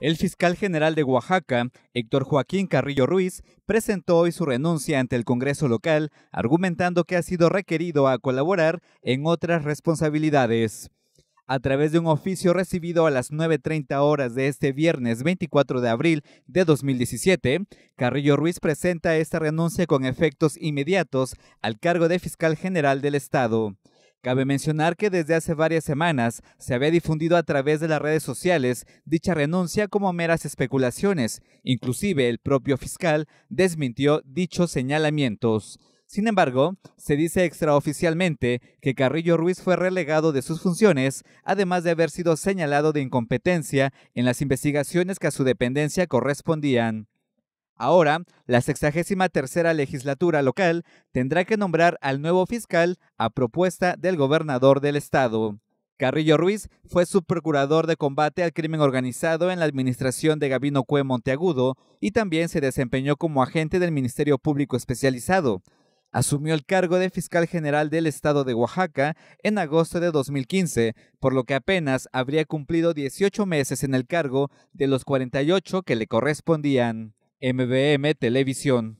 El fiscal general de Oaxaca, Héctor Joaquín Carrillo Ruiz, presentó hoy su renuncia ante el Congreso local, argumentando que ha sido requerido a colaborar en otras responsabilidades. A través de un oficio recibido a las 9.30 horas de este viernes 24 de abril de 2017, Carrillo Ruiz presenta esta renuncia con efectos inmediatos al cargo de fiscal general del Estado. Cabe mencionar que desde hace varias semanas se había difundido a través de las redes sociales dicha renuncia como meras especulaciones. Inclusive el propio fiscal desmintió dichos señalamientos. Sin embargo, se dice extraoficialmente que Carrillo Ruiz fue relegado de sus funciones, además de haber sido señalado de incompetencia en las investigaciones que a su dependencia correspondían. Ahora, la 63 tercera legislatura local tendrá que nombrar al nuevo fiscal a propuesta del gobernador del estado. Carrillo Ruiz fue subprocurador de combate al crimen organizado en la administración de Gabino Cue Monteagudo y también se desempeñó como agente del Ministerio Público Especializado. Asumió el cargo de fiscal general del estado de Oaxaca en agosto de 2015, por lo que apenas habría cumplido 18 meses en el cargo de los 48 que le correspondían. MBM Televisión.